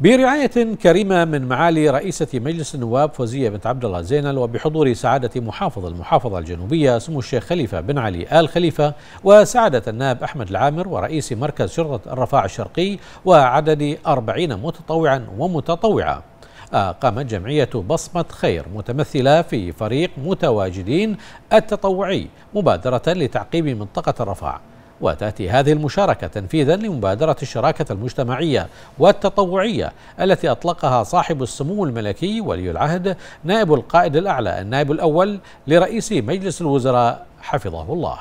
برعاية كريمة من معالي رئيسة مجلس النواب فوزية بنت عبد الله زينل وبحضور سعادة محافظ المحافظة الجنوبية سمو الشيخ خليفة بن علي آل خليفة وسعادة النائب أحمد العامر ورئيس مركز شرطة الرفاع الشرقي وعدد أربعين متطوعا ومتطوعة قامت جمعية بصمة خير متمثلة في فريق متواجدين التطوعي مبادرة لتعقيب منطقة الرفاع وتأتي هذه المشاركة تنفيذا لمبادرة الشراكة المجتمعية والتطوعية التي أطلقها صاحب السمو الملكي ولي العهد نائب القائد الأعلى النائب الأول لرئيس مجلس الوزراء حفظه الله